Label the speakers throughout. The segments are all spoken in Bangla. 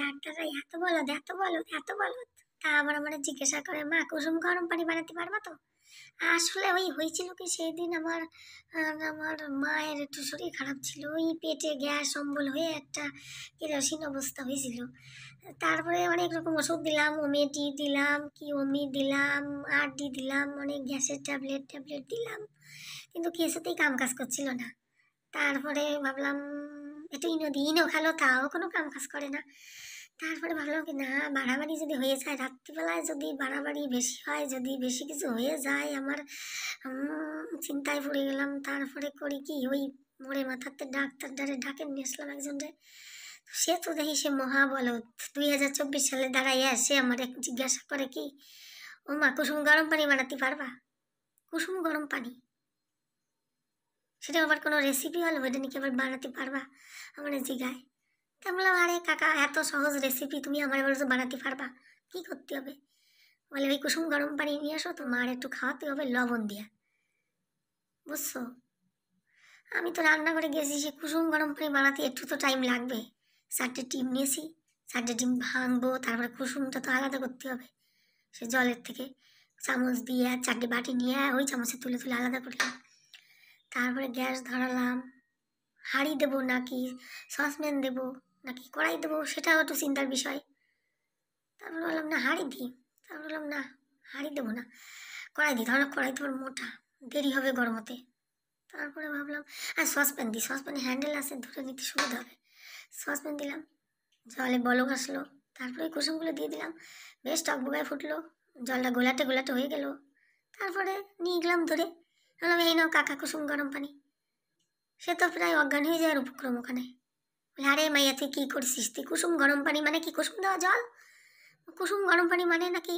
Speaker 1: ডাক্তার এত বলো এত বলো এত বলো তা আবার আমার জিজ্ঞাসা করে মা কুসুম গরম পানি বানাতে পারবা তো আসলে ওই হয়েছিল কি সেই দিন আমার আমার মায়ের একটু শরীর খারাপ ছিল ওই পেটে গ্যাস অম্বল হয়ে একটা কেরোসিন অবস্থা হয়েছিল তারপরে অনেক রকম ওষুধ দিলাম ওমেটি দিলাম কি ওমি দিলাম আর ডি দিলাম অনেক গ্যাসের ট্যাবলেট ট্যাবলেট দিলাম কিন্তু কিছুতেই কাম কাজ করছিল না তারপরে ভাবলাম একটু ইনো দিই খালো তাও কোনো কাম কাজ করে না তারপরে ভাবলাম কি না বাড়াবাড়ি যদি হয়ে যায় রাত্রিবেলায় যদি বাড়াবাড়ি বেশি হয় যদি বেশি কিছু হয়ে যায় আমার চিন্তায় পড়ে গেলাম তারপরে করি কি ওই মোড়ে মাথাতে ডাক্তার ডারে ডাকে নিয়ে আসলাম একজনরে সে তো দেখি সে মহাবলত দুই হাজার চব্বিশ সালে দাঁড়াইয়া এসে আমার এক জিজ্ঞাসা করে কি ও মা কুসুম গরম পানি বানাতে পারবা কুসুম গরম পানি সেটা আবার কোনো রেসিপি হলে ওইটা নাকি আবার বানাতে পারবা আমার জিগায় তা বললাম আরে কাকা এত সহজ রেসিপি তুমি আমার বলছো বানাতে পারবা কি করতে হবে বলে ওই কুসুম গরম পানি নিয়ে আসো তো মার একটু খাওয়াতে হবে লবণ দিয়া বুঝছো আমি তো রান্না করে গেছি সে কুসুম গরম পানি বানাতে একটু তো টাইম লাগবে চারটে টিম নিয়েছি চারটে ডিম ভাঙবো তারপরে কুসুমটা তো আলাদা করতে হবে সে জলের থেকে চামচ দিয়ে চারটে বাটি নিয়ে ওই চামচে তুলে তুলে আলাদা করলাম তারপরে গ্যাস ধরালাম হাঁড়ি দেবো নাকি সসপ্যান দেবো নাকি কড়াই দেবো সেটাও একটু চিন্তার বিষয় তারপরে বললাম না হাঁড়ি দিই তারপর বললাম না হাঁড়ি দেবো না কড়াই দিই ধরো কড়াই তোমার মোটা দেরি হবে গরমতে তারপরে ভাবলাম আর হ্যাঁ, সসপ্যান দিই সসপ্যানে হ্যান্ডেল আছে ধরে নিতে সুবিধা হবে সসপ্যান দিলাম জলে বলক আসলো তারপরে কুসুমগুলো দিয়ে দিলাম বেশ টকবগায় ফুটলো জলটা গোলাটে গোলাটে হয়ে গেল তারপরে নিয়ে গেলাম ধরে বললাম এই নাও কাকা কুসুম গরম পানি সে তো প্রায় অজ্ঞান হয়ে যায় উপক্রম ওখানে আরে মাইয়া তুই কী করছিস তুই কুসুম গরম পানি মানে কি কুসুম দেওয়া জল কুসুম গরম পানি মানে নাকি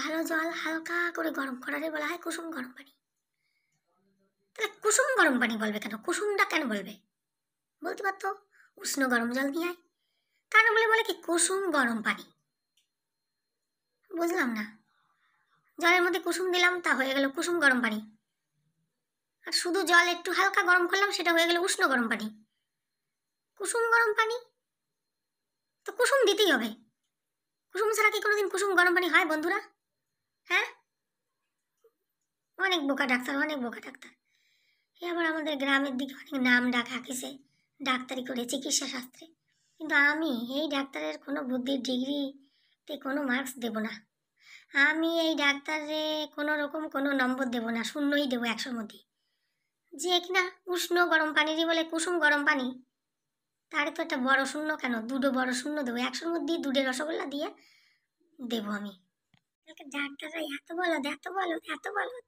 Speaker 1: ভালো জল হালকা করে গরম করারে বলা হয় কুসুম গরম পানি তাহলে কুসুম গরম পানি বলবে কেন কুসুমটা কেন বলবে বলতে পারতো উষ্ণ গরম জল নিয়ে আয় কেন বলে বলে কি কুসুম গরম পানি বুঝলাম না জলের মধ্যে কুসুম দিলাম তা হয়ে গেল কুসুম গরম পানি আর শুধু জল একটু হালকা গরম করলাম সেটা হয়ে গেল উষ্ণ গরম পানি কুসুম গরম পানি তো কুসুম দিতেই হবে কুসুম ছাড়া কি কোনোদিন কুসুম গরম পানি হয় বন্ধুরা হ্যাঁ অনেক বোকা ডাক্তার অনেক বোকা ডাক্তার এ আবার আমাদের গ্রামের দিকে অনেক নাম ডাক হাঁকিছে ডাক্তারি করে চিকিৎসা শাস্ত্রে কিন্তু আমি এই ডাক্তারের কোনো বুদ্ধির ডিগ্রিতে কোনো মার্কস দেব না আমি এই ডাক্তারে কোনো রকম কোনো নম্বর দেবো না শূন্যই দেবো একশোর মধ্যে যে কিনা উষ্ণ গরম পানিরই বলে কুসুম গরম পানি তারে তো একটা বড় শূন্য কেন দুটো বড় শূন্য দেবো একশোর মধ্যে দুটো রসগোল্লা দিয়ে দেবো আমি ডাক্তাররা এত বলো এত বলো এত বলো